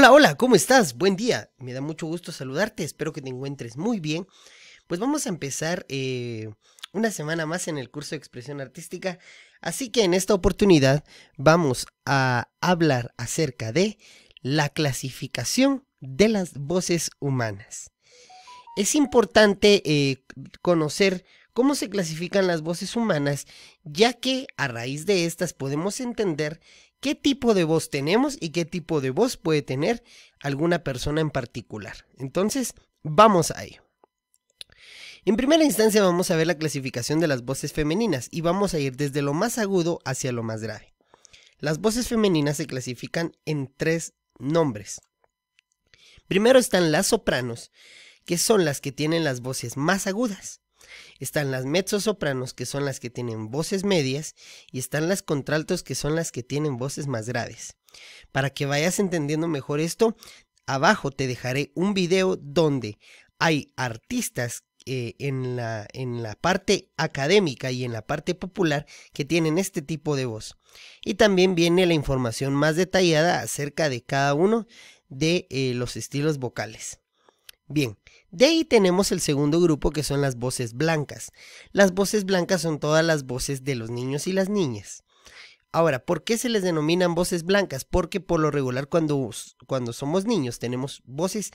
Hola, hola, ¿cómo estás? Buen día. Me da mucho gusto saludarte, espero que te encuentres muy bien. Pues vamos a empezar eh, una semana más en el curso de expresión artística, así que en esta oportunidad vamos a hablar acerca de la clasificación de las voces humanas. Es importante eh, conocer cómo se clasifican las voces humanas, ya que a raíz de estas podemos entender qué tipo de voz tenemos y qué tipo de voz puede tener alguna persona en particular. Entonces, vamos a ello. En primera instancia vamos a ver la clasificación de las voces femeninas y vamos a ir desde lo más agudo hacia lo más grave. Las voces femeninas se clasifican en tres nombres. Primero están las sopranos, que son las que tienen las voces más agudas. Están las mezzosopranos, que son las que tienen voces medias, y están las contraltos, que son las que tienen voces más graves. Para que vayas entendiendo mejor esto, abajo te dejaré un video donde hay artistas eh, en, la, parte académica y en la parte popular que tienen este tipo de voz. Y también viene la información más detallada acerca de cada uno de eh, los estilos vocales. Bien, de ahí tenemos el segundo grupo que son las voces blancas. Las voces blancas son todas las voces de los niños y las niñas. Ahora, ¿por qué se les denominan voces blancas? Porque por lo regular cuando, cuando somos niños tenemos voces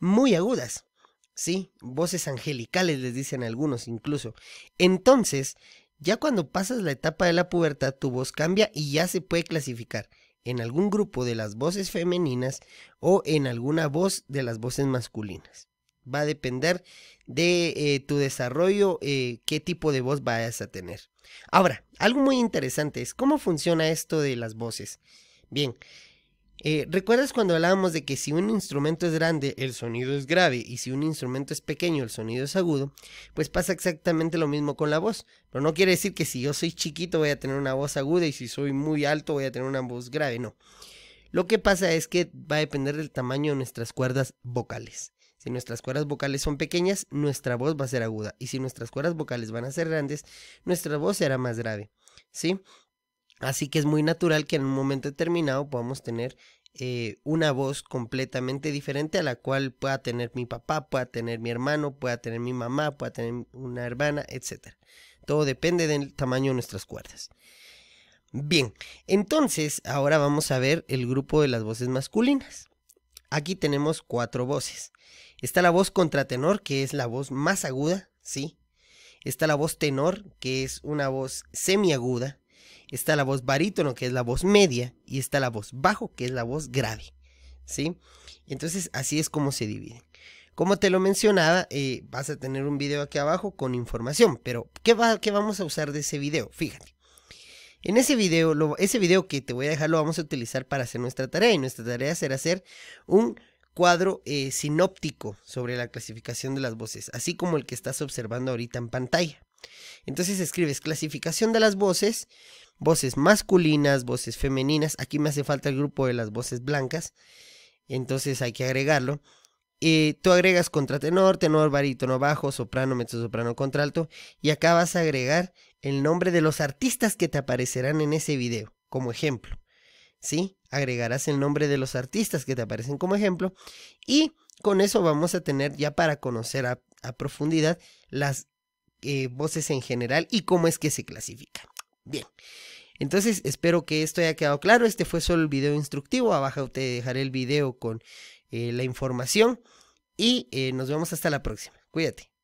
muy agudas, ¿sí? Voces angelicales les dicen algunos incluso. Entonces, ya cuando pasas la etapa de la pubertad tu voz cambia y ya se puede clasificar en algún grupo de las voces femeninas o en alguna voz de las voces masculinas. Va a depender de eh, tu desarrollo eh, qué tipo de voz vayas a tener. Ahora, algo muy interesante es cómo funciona esto de las voces. Bien, eh, ¿Recuerdas cuando hablábamos de que si un instrumento es grande, el sonido es grave, y si un instrumento es pequeño, el sonido es agudo? Pues pasa exactamente lo mismo con la voz. Pero no quiere decir que si yo soy chiquito voy a tener una voz aguda y si soy muy alto voy a tener una voz grave, no. Lo que pasa es que va a depender del tamaño de nuestras cuerdas vocales. Si nuestras cuerdas vocales son pequeñas, nuestra voz va a ser aguda. Y si nuestras cuerdas vocales van a ser grandes, nuestra voz será más grave. ¿Sí? Así que es muy natural que en un momento determinado podamos tener eh, una voz completamente diferente a la cual pueda tener mi papá, pueda tener mi hermano, pueda tener mi mamá, pueda tener una hermana, etc. Todo depende del tamaño de nuestras cuerdas. Bien, entonces ahora vamos a ver el grupo de las voces masculinas. Aquí tenemos cuatro voces. Está la voz contratenor, que es la voz más aguda, ¿sí? Está la voz tenor, que es una voz semiaguda está la voz barítono, que es la voz media, y está la voz bajo, que es la voz grave. ¿Sí? Entonces, así es como se dividen. Como te lo mencionaba, eh, vas a tener un video aquí abajo con información, pero ¿qué, va, ¿qué, vamos a usar de ese video? Fíjate. En ese video, ese video que te voy a dejar lo vamos a utilizar para hacer nuestra tarea y nuestra tarea será hacer un cuadro eh, sinóptico sobre la clasificación de las voces, así como el que estás observando ahorita en pantalla. Entonces escribes clasificación de las voces, voces masculinas, voces femeninas. Aquí me hace falta el grupo de las voces blancas. Entonces hay que agregarlo. tú agregas contratenor, tenor, barítono, bajo, soprano, soprano, contralto. Y acá vas a agregar el nombre de los artistas que te aparecerán en ese video, como ejemplo. ¿Sí? Agregarás el nombre de los artistas que te aparecen como ejemplo. Y con eso vamos a tener ya para conocer a profundidad las eh, voces en general y cómo es que se clasifica. Bien. Entonces, espero que esto haya quedado claro. Este fue solo el video instructivo. Abajo te dejaré el video con eh, la información. Y eh, nos vemos hasta la próxima. Cuídate.